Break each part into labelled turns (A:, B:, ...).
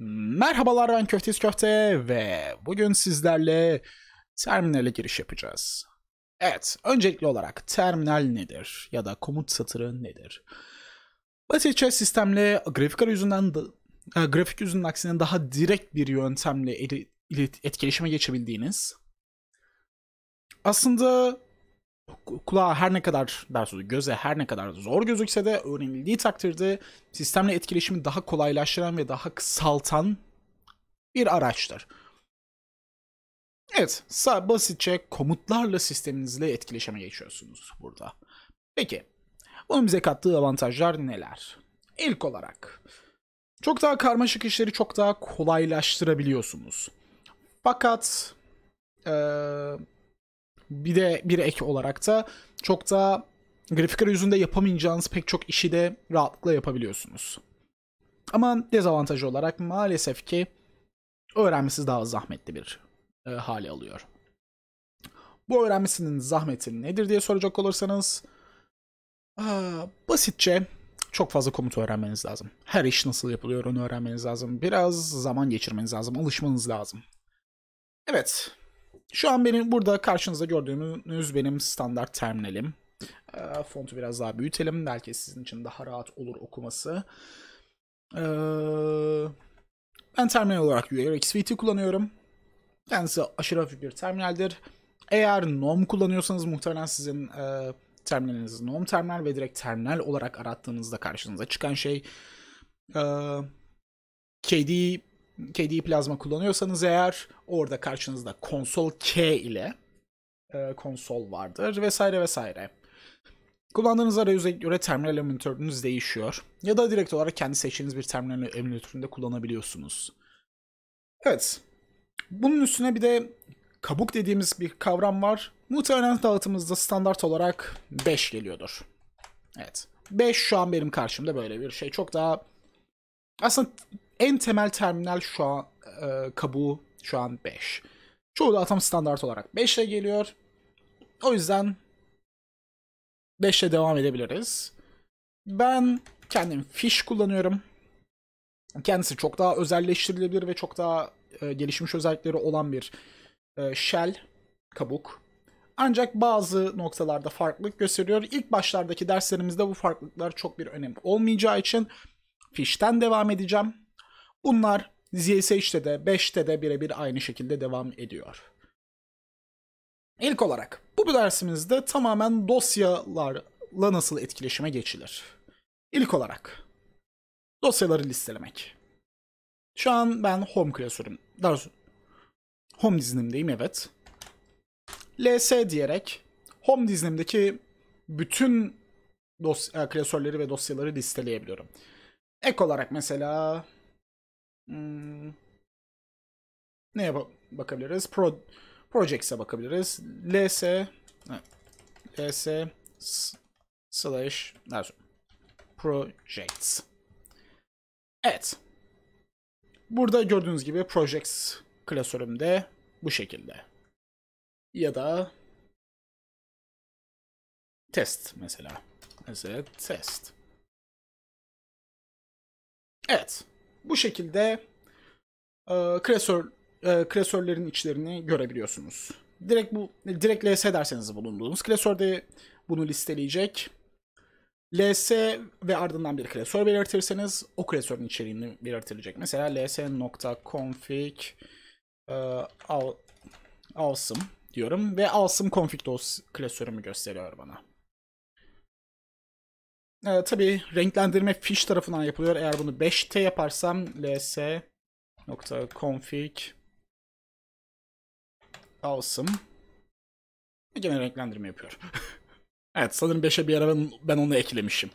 A: Merhabalar ben Köfteyiz Köfte ve bugün sizlerle terminale giriş yapacağız. Evet, öncelikli olarak terminal nedir ya da komut satırı nedir? Basitçe sistemle grafik arayüzünden e, grafik yüzünün aksine daha direkt bir yöntemle etkileşime geçebildiğiniz aslında kulağa her ne kadar, daha doğrusu göze her ne kadar zor gözükse de öğrenildiği takdirde sistemle etkileşimi daha kolaylaştıran ve daha kısaltan bir araçtır. Evet, basitçe komutlarla sisteminizle etkileşime geçiyorsunuz burada. Peki, bunun bize kattığı avantajlar neler? İlk olarak, çok daha karmaşık işleri çok daha kolaylaştırabiliyorsunuz. Fakat, ee, bir de bir ek olarak da çok da grafikler yüzünde yapamayacağınız pek çok işi de rahatlıkla yapabiliyorsunuz. Ama dezavantajı olarak maalesef ki öğrenmesi daha zahmetli bir e, hale alıyor. Bu öğrenmesinin zahmeti nedir diye soracak olursanız aa, basitçe çok fazla komut öğrenmeniz lazım. Her iş nasıl yapılıyor onu öğrenmeniz lazım. Biraz zaman geçirmeniz lazım, alışmanız lazım. Evet, şu an benim burada karşınızda gördüğünüz benim standart terminalim. E, fontu biraz daha büyütelim. Belki sizin için daha rahat olur okuması. E, ben terminal olarak URXVT kullanıyorum. Kendisi aşırı hafif bir terminaldir. Eğer GNOME kullanıyorsanız muhtemelen sizin e, terminaliniz GNOME terminal ve direkt terminal olarak arattığınızda karşınıza çıkan şey e, KD KDE Plasma kullanıyorsanız eğer orada karşınızda konsol K ile e, konsol vardır vesaire vesaire. Kullandığınız arayüze göre terminal emülatörünüz değişiyor. Ya da direkt olarak kendi seçtiğiniz bir terminal emülatöründe kullanabiliyorsunuz. Evet. Bunun üstüne bir de kabuk dediğimiz bir kavram var. Muhtemelen dağıtımızda standart olarak 5 geliyordur. Evet. 5 şu an benim karşımda böyle bir şey. Çok daha aslında en temel terminal şu an e, kabuğu şu an 5. Çoğu da atom standart olarak 5 geliyor. O yüzden 5 devam edebiliriz. Ben kendim fish kullanıyorum. Kendisi çok daha özelleştirilebilir ve çok daha e, gelişmiş özellikleri olan bir e, shell kabuk. Ancak bazı noktalarda farklılık gösteriyor. İlk başlardaki derslerimizde bu farklılıklar çok bir önem olmayacağı için fişten devam edeceğim. Bunlar ZSH'de de 5'te de birebir aynı şekilde devam ediyor. İlk olarak bu dersimizde tamamen dosyalarla nasıl etkileşime geçilir. İlk olarak dosyaları listelemek. Şu an ben home klasörüm. Daha home dizinimdeyim evet. ls diyerek home dizinimdeki bütün dosya, klasörleri ve dosyaları listeleyebiliyorum. Ek olarak mesela hmm, ne bakabiliriz? Pro, projects'e bakabiliriz. ls ls slash projects. Evet. Burada gördüğünüz gibi projects klasörümde bu şekilde. Ya da test mesela. Mesela test. Evet. Bu şekilde e, klasör e, klasörlerin içlerini görebiliyorsunuz. Direkt bu direkt LS derseniz bulunduğunuz klasörde bunu listeleyecek. LS ve ardından bir klasör belirtirseniz o klasörün içeriğini belirtilecek. Mesela ls.config e, awesome diyorum ve awesome config dos klasörümü gösteriyor bana. E, tabii renklendirme fiş tarafından yapılıyor. Eğer bunu 5T yaparsam ls.config awesome gene renklendirme yapıyor. evet sanırım 5'e bir ara ben, ben onu eklemişim.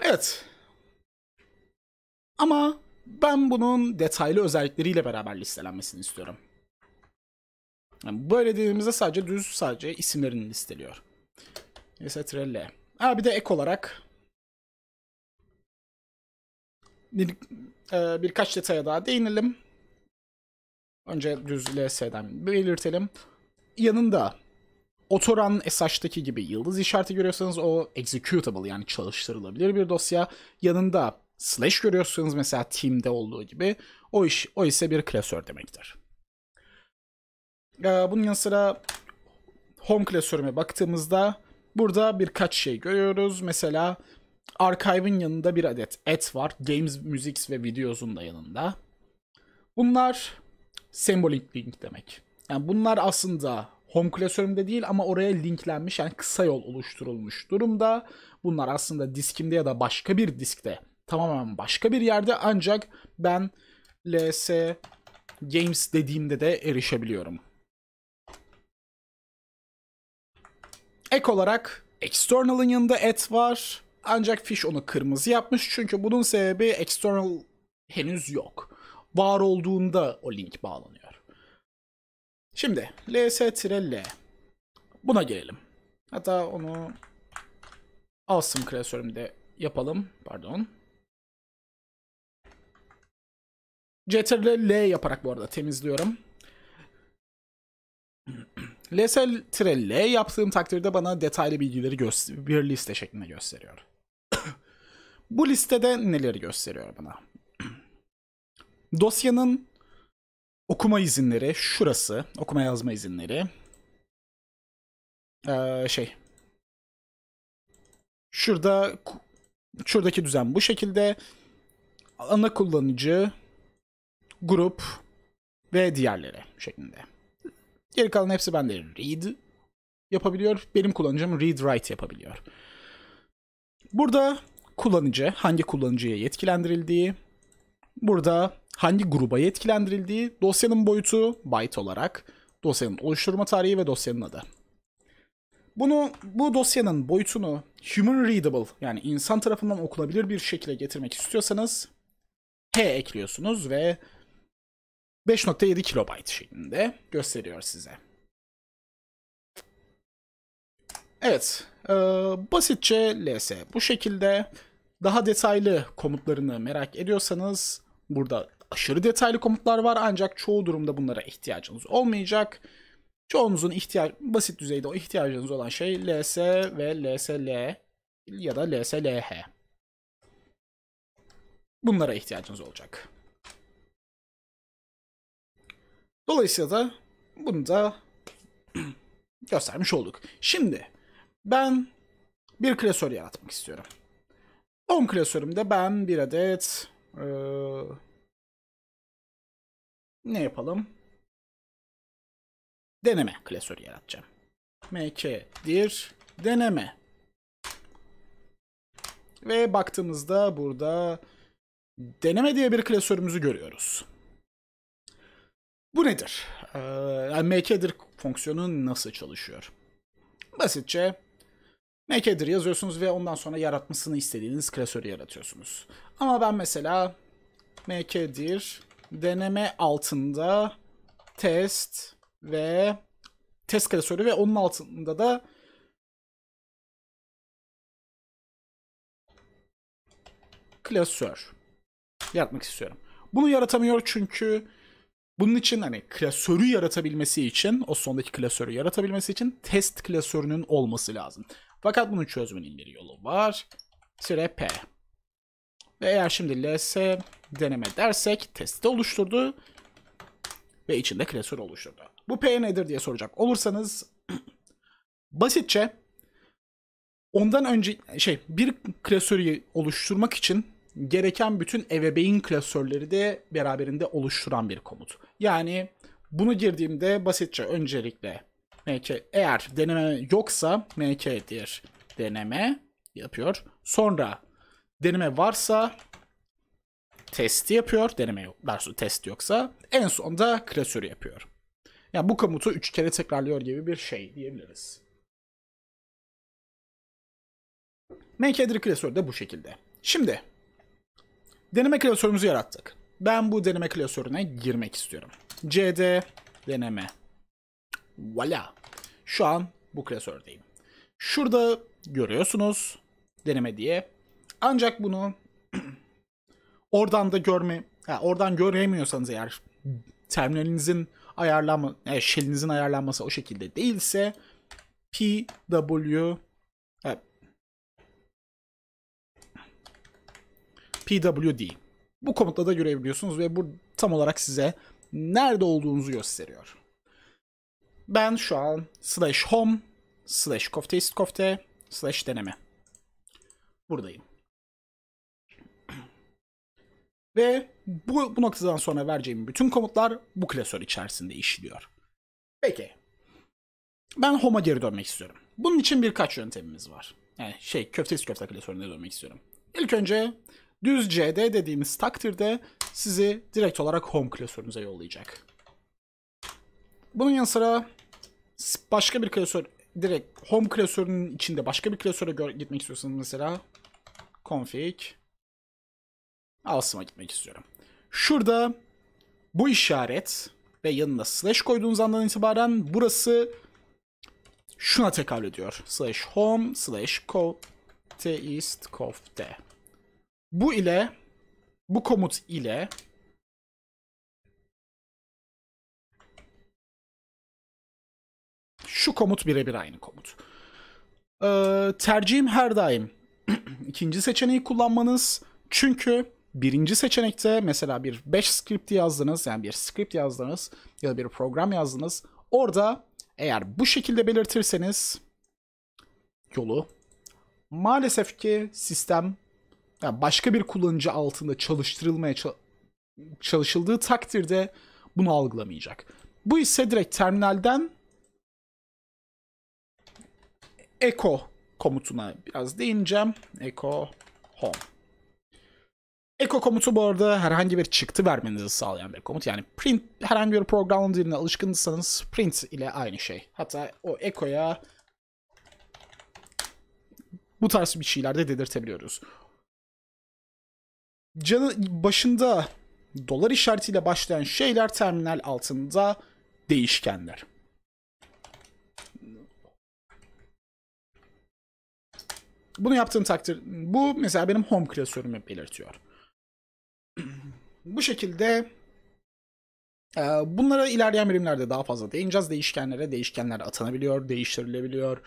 A: Evet. Ama ben bunun detaylı özellikleriyle beraber listelenmesini istiyorum. Yani böyle dediğimizde sadece düz sadece isimlerini listeliyor. Ls.l Ha bir de ek olarak bir, e, birkaç detaya daha değinelim. Önce düz LS'den belirtelim. Yanında Otoran SH'daki gibi yıldız işareti görüyorsanız o executable yani çalıştırılabilir bir dosya. Yanında slash görüyorsunuz mesela Team'de olduğu gibi. O iş o ise bir klasör demektir. Ee, bunun yanı sıra home klasörüme baktığımızda Burada birkaç şey görüyoruz. Mesela Archive'ın yanında bir adet et var. Games, Musics ve Videos'un da yanında. Bunlar Symbolic Link demek. Yani bunlar aslında home klasörümde değil ama oraya linklenmiş yani kısa yol oluşturulmuş durumda. Bunlar aslında diskimde ya da başka bir diskte tamamen başka bir yerde ancak ben ls games dediğimde de erişebiliyorum. Ek olarak external'ın yanında et var. Ancak Fish onu kırmızı yapmış çünkü bunun sebebi external henüz yok. Var olduğunda o link bağlanıyor. Şimdi ls-l buna gelelim. Hatta onu alsın klasörümde yapalım. Pardon. Ctrl L yaparak bu arada temizliyorum. LSL tire yaptığım takdirde bana detaylı bilgileri bir liste şeklinde gösteriyor. Bu listede neleri gösteriyor bana? Dosyanın okuma izinleri şurası. Okuma yazma izinleri. Ee, şey. Şurada şuradaki düzen bu şekilde. Ana kullanıcı, grup ve diğerleri şeklinde. Geri kalan hepsi bende read yapabiliyor. Benim kullanıcım read write yapabiliyor. Burada kullanıcı hangi kullanıcıya yetkilendirildiği, burada hangi gruba yetkilendirildiği, dosyanın boyutu byte olarak, dosyanın oluşturma tarihi ve dosyanın adı. Bunu bu dosyanın boyutunu human readable yani insan tarafından okunabilir bir şekilde getirmek istiyorsanız T ekliyorsunuz ve 5.7 kilobayt şeklinde gösteriyor size. Evet, e, basitçe ls bu şekilde. Daha detaylı komutlarını merak ediyorsanız burada aşırı detaylı komutlar var ancak çoğu durumda bunlara ihtiyacınız olmayacak. Çoğunuzun ihtiyaç basit düzeyde o ihtiyacınız olan şey ls ve lsl ya da lslh. Bunlara ihtiyacınız olacak. Dolayısıyla da bunu da göstermiş olduk. Şimdi ben bir klasör yaratmak istiyorum. 10 klasörümde ben bir adet ee, ne yapalım? Deneme klasörü yaratacağım. mkdir deneme. Ve baktığımızda burada deneme diye bir klasörümüzü görüyoruz. Bu nedir? Ee, yani makedir fonksiyonu nasıl çalışıyor? Basitçe mkdir yazıyorsunuz ve ondan sonra yaratmasını istediğiniz klasörü yaratıyorsunuz. Ama ben mesela mkdir deneme altında test ve test klasörü ve onun altında da klasör yaratmak istiyorum. Bunu yaratamıyor çünkü bunun için hani klasörü yaratabilmesi için, o sondaki klasörü yaratabilmesi için test klasörünün olması lazım. Fakat bunun çözümünün bir yolu var. Tire P. Ve eğer şimdi ls deneme dersek testi oluşturdu ve içinde klasör oluşturdu. Bu P nedir diye soracak olursanız basitçe ondan önce şey bir klasörü oluşturmak için gereken bütün ebeveyn klasörleri de beraberinde oluşturan bir komut. Yani bunu girdiğimde basitçe öncelikle mk eğer deneme yoksa mk'dir deneme yapıyor. Sonra deneme varsa testi yapıyor. Deneme yok. Daha test yoksa en sonda klasörü yapıyor. Yani bu komutu 3 kere tekrarlıyor gibi bir şey diyebiliriz. Mk'dir klasör de bu şekilde. Şimdi Deneme klasörümüzü yarattık. Ben bu deneme klasörüne girmek istiyorum. cd deneme. Voila. Şu an bu klasördeyim. Şurada görüyorsunuz deneme diye. Ancak bunu oradan da görme, ha, oradan göremiyorsanız eğer terminalinizin ayarlanma, e, shell'inizin ayarlanması o şekilde değilse pw e, PWD. Bu komutla da görebiliyorsunuz ve bu tam olarak size nerede olduğunuzu gösteriyor. Ben şu an slash home slash kofte ist kofte slash deneme. Buradayım. Ve bu, bu noktadan sonra vereceğim bütün komutlar bu klasör içerisinde işliyor. Peki. Ben home'a geri dönmek istiyorum. Bunun için birkaç yöntemimiz var. Yani şey köftesiz köfte klasörüne dönmek istiyorum. İlk önce Düz CD dediğimiz takdirde sizi direkt olarak home klasörünüze yollayacak. Bunun yanı sıra başka bir klasör direkt home klasörünün içinde başka bir klasöre gitmek istiyorsanız mesela config Alsım'a gitmek istiyorum. Şurada bu işaret ve yanına slash koyduğunuz andan itibaren burası şuna tekabül ediyor. Slash home slash co teist cof bu ile bu komut ile şu komut birebir aynı komut. Ee, tercihim her daim ikinci seçeneği kullanmanız. Çünkü birinci seçenekte mesela bir bash script yazdınız yani bir script yazdınız ya da bir program yazdınız. Orada eğer bu şekilde belirtirseniz yolu maalesef ki sistem yani başka bir kullanıcı altında çalıştırılmaya çalışıldığı takdirde bunu algılamayacak. Bu ise direkt terminalden echo komutuna biraz değineceğim. Echo home. Echo komutu bu arada herhangi bir çıktı vermenizi sağlayan bir komut. Yani print herhangi bir program diline alışkınsanız print ile aynı şey. Hatta o echo'ya bu tarz bir şeyler de dedirtebiliyoruz. Canı başında dolar işaretiyle başlayan şeyler terminal altında değişkenler. Bunu yaptığım takdir bu mesela benim home klasörümü belirtiyor. bu şekilde e, bunlara ilerleyen bölümlerde daha fazla değineceğiz. Değişkenlere değişkenler atanabiliyor, değiştirilebiliyor.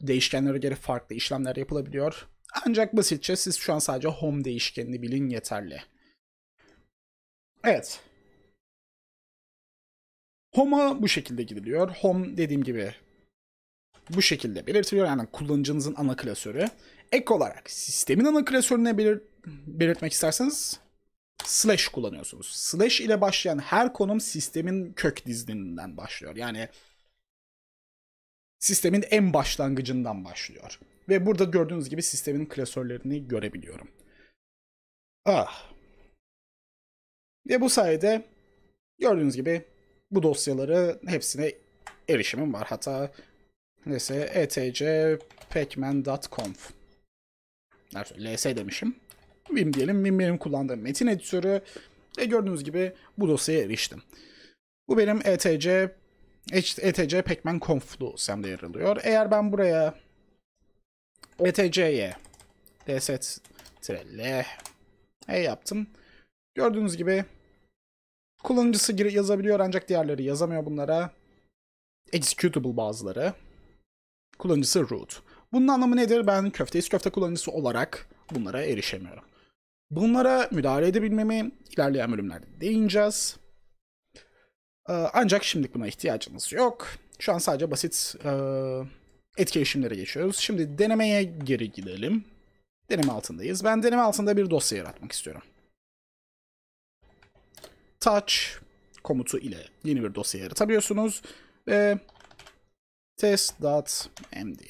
A: Değişkenlere göre farklı işlemler yapılabiliyor. Ancak basitçe siz şu an sadece home değişkenini bilin yeterli. Evet. Home'a bu şekilde gidiliyor. Home dediğim gibi bu şekilde belirtiliyor. Yani kullanıcınızın ana klasörü. Ek olarak sistemin ana klasörüne belir belirtmek isterseniz slash kullanıyorsunuz. Slash ile başlayan her konum sistemin kök dizilinden başlıyor. Yani sistemin en başlangıcından başlıyor. Ve burada gördüğünüz gibi sistemin klasörlerini görebiliyorum. Ah. Ve bu sayede gördüğünüz gibi bu dosyaları hepsine erişimim var. Hatta neyse etc.pacman.conf ls demişim. Vim diyelim. Vim benim kullandığım metin editörü. Ve gördüğünüz gibi bu dosyaya eriştim. Bu benim etc ETC Pacman Conflu semde yer alıyor. Eğer ben buraya ETC'ye dset L e yaptım. Gördüğünüz gibi kullanıcısı yazabiliyor ancak diğerleri yazamıyor bunlara. Executable bazıları. Kullanıcısı root. Bunun anlamı nedir? Ben köfteyiz köfte kullanıcısı olarak bunlara erişemiyorum. Bunlara müdahale edebilmemi ilerleyen bölümlerde değineceğiz. Ee, ancak şimdilik buna ihtiyacımız yok. Şu an sadece basit e, etkileşimlere geçiyoruz. Şimdi denemeye geri gidelim. Deneme altındayız. Ben deneme altında bir dosya yaratmak istiyorum. Touch komutu ile yeni bir dosya yaratabiliyorsunuz. Ve test.md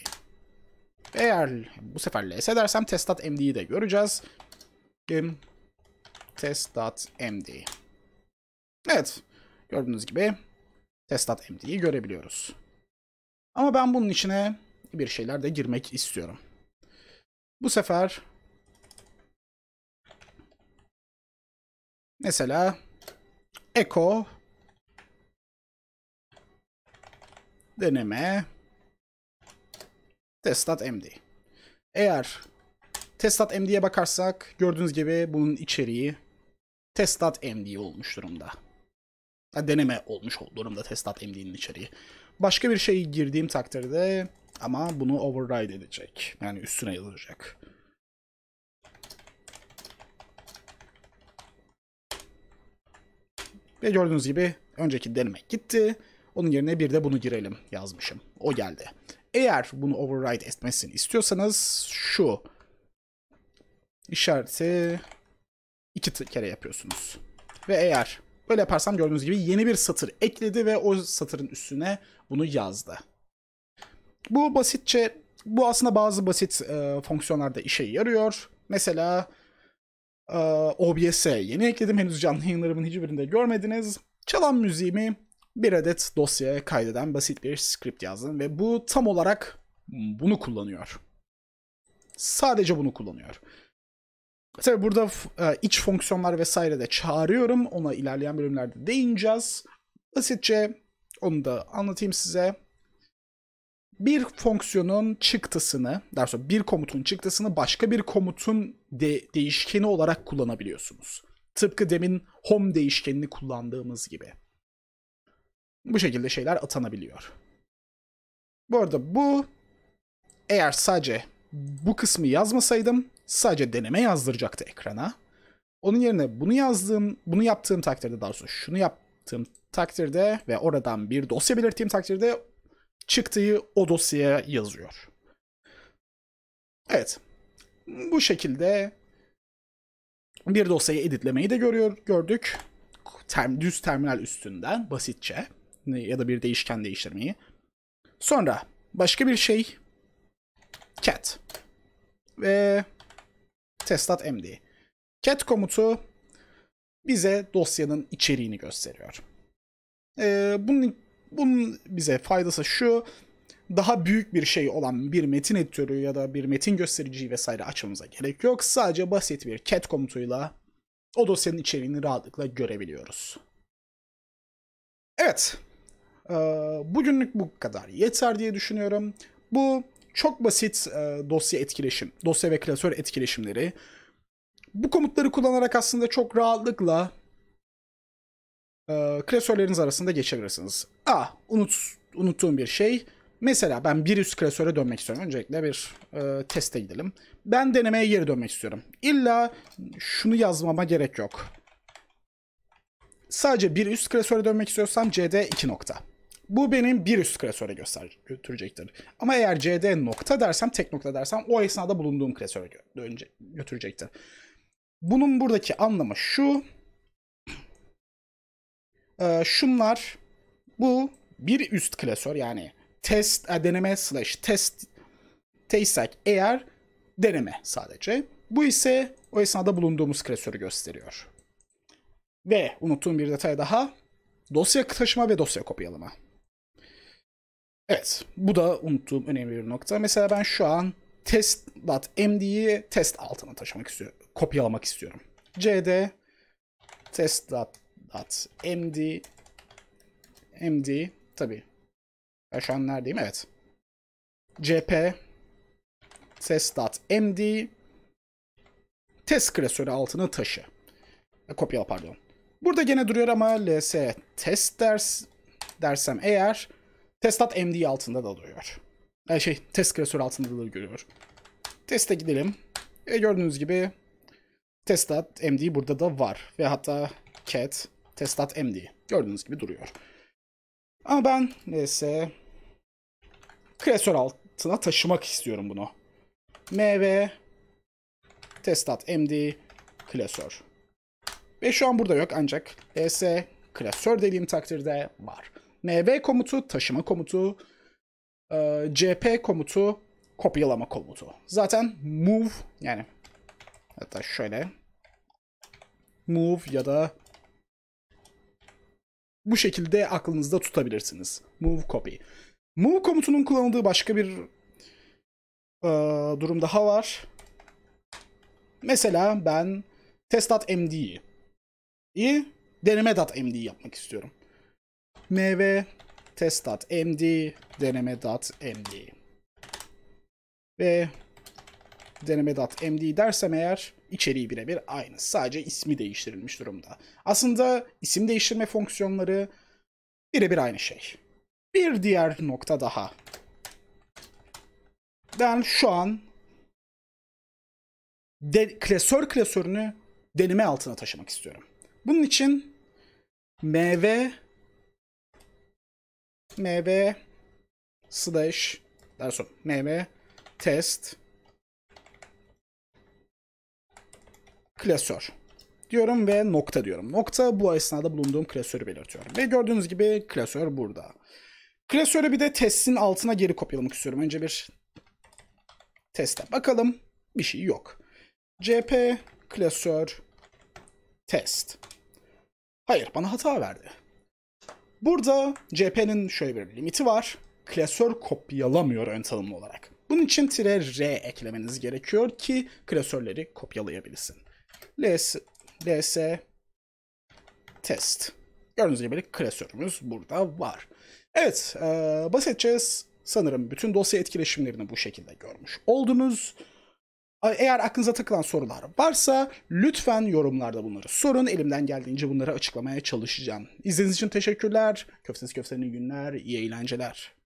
A: Eğer bu sefer ls edersem test.md'yi de göreceğiz. Test.md Evet. Gördüğünüz gibi testat MD'yi görebiliyoruz. Ama ben bunun içine bir şeyler de girmek istiyorum. Bu sefer mesela echo deneme testat md. Eğer testat md'ye bakarsak gördüğünüz gibi bunun içeriği testat md olmuş durumda deneme olmuş durumda testat MD'nin içeriği. Başka bir şey girdiğim takdirde ama bunu override edecek. Yani üstüne yazılacak. Ve gördüğünüz gibi önceki deneme gitti. Onun yerine bir de bunu girelim yazmışım. O geldi. Eğer bunu override etmesini istiyorsanız şu işareti iki kere yapıyorsunuz. Ve eğer Böyle yaparsam gördüğünüz gibi yeni bir satır ekledi ve o satırın üstüne bunu yazdı. Bu basitçe, bu aslında bazı basit e, fonksiyonlarda işe yarıyor. Mesela e, OBS'e yeni ekledim. Henüz canlı yayınlarımın hiçbirinde görmediniz. Çalan müziğimi bir adet dosyaya kaydeden basit bir script yazdım ve bu tam olarak bunu kullanıyor. Sadece bunu kullanıyor. Tabii burada e, iç fonksiyonlar vesaire de çağırıyorum. Ona ilerleyen bölümlerde değineceğiz. Basitçe onu da anlatayım size. Bir fonksiyonun çıktısını, daha sonra bir komutun çıktısını başka bir komutun de değişkeni olarak kullanabiliyorsunuz. Tıpkı demin home değişkenini kullandığımız gibi. Bu şekilde şeyler atanabiliyor. Bu arada bu eğer sadece bu kısmı yazmasaydım sadece deneme yazdıracaktı ekrana. Onun yerine bunu yazdığım, bunu yaptığım takdirde daha doğrusu şunu yaptığım takdirde ve oradan bir dosya belirttiğim takdirde çıktığı o dosyaya yazıyor. Evet. Bu şekilde bir dosyayı editlemeyi de görüyor, gördük. Term, düz terminal üstünden basitçe ya da bir değişken değiştirmeyi. Sonra başka bir şey cat ve testat md. cat komutu bize dosyanın içeriğini gösteriyor. Ee, bunun, bunun bize faydası şu, daha büyük bir şey olan bir metin editörü ya da bir metin göstericiyi vesaire açmamıza gerek yok. Sadece basit bir cat komutuyla o dosyanın içeriğini rahatlıkla görebiliyoruz. Evet, ee, bugünlük bu kadar yeter diye düşünüyorum. Bu çok basit e, dosya etkileşim, dosya ve klasör etkileşimleri. Bu komutları kullanarak aslında çok rahatlıkla e, klasörleriniz arasında geçebilirsiniz. Aa, unut, unuttuğum bir şey. Mesela ben bir üst klasöre dönmek istiyorum. Öncelikle bir e, teste gidelim. Ben denemeye geri dönmek istiyorum. İlla şunu yazmama gerek yok. Sadece bir üst klasöre dönmek istiyorsam cd 2 nokta. Bu benim bir üst klasöre göster götürecektir. Ama eğer cd nokta dersem, tek nokta dersem o esnada bulunduğum klasöre gö götürecektir. Bunun buradaki anlamı şu. Ee, şunlar bu bir üst klasör yani test e, deneme slash test teysak eğer deneme sadece. Bu ise o esnada bulunduğumuz klasörü gösteriyor. Ve unuttuğum bir detay daha. Dosya taşıma ve dosya kopyalama. Evet bu da unuttuğum önemli bir nokta. Mesela ben şu an test.md'yi test altına taşımak istiyorum. Kopyalamak istiyorum. cd test.md md tabi. Ben şu an neredeyim? Evet. cp test.md test klasörü altına taşı. E, kopyala pardon. Burada gene duruyor ama ls test ders dersem eğer Testat MD altında da duruyor. Yani e, şey test klasörü altında da görüyor. Teste gidelim. Ve gördüğünüz gibi testat MD burada da var. Ve hatta cat testat MD gördüğünüz gibi duruyor. Ama ben neyse klasör altına taşımak istiyorum bunu. MV testat MD klasör. Ve şu an burada yok ancak ls klasör dediğim takdirde var. NV komutu, taşıma komutu, e, CP komutu, kopyalama komutu. Zaten move yani hatta şöyle move ya da bu şekilde aklınızda tutabilirsiniz. Move copy. Move komutunun kullanıldığı başka bir e, durum daha var. Mesela ben test.md'yi deneme.md'yi yapmak istiyorum mv test.md deneme.md ve deneme.md dersem eğer içeriği birebir aynı. Sadece ismi değiştirilmiş durumda. Aslında isim değiştirme fonksiyonları birebir aynı şey. Bir diğer nokta daha. Ben şu an de, klasör klasörünü deneme altına taşımak istiyorum. Bunun için mv mb slash daha sonra mb test klasör diyorum ve nokta diyorum. Nokta bu esnada bulunduğum klasörü belirtiyorum Ve gördüğünüz gibi klasör burada. Klasörü bir de testin altına geri kopyalamak istiyorum. Önce bir teste bakalım. Bir şey yok. cp klasör test. Hayır bana hata verdi. Burada cephenin şöyle bir limiti var. Klasör kopyalamıyor ön tanımlı olarak. Bunun için tire r eklemeniz gerekiyor ki klasörleri kopyalayabilirsin. ls, ls test. Gördüğünüz gibi klasörümüz burada var. Evet, e, bahsedeceğiz. Sanırım bütün dosya etkileşimlerini bu şekilde görmüş oldunuz. Eğer aklınıza takılan sorular varsa lütfen yorumlarda bunları sorun. Elimden geldiğince bunları açıklamaya çalışacağım. İzlediğiniz için teşekkürler. Köftesiz köftenin günler, iyi eğlenceler.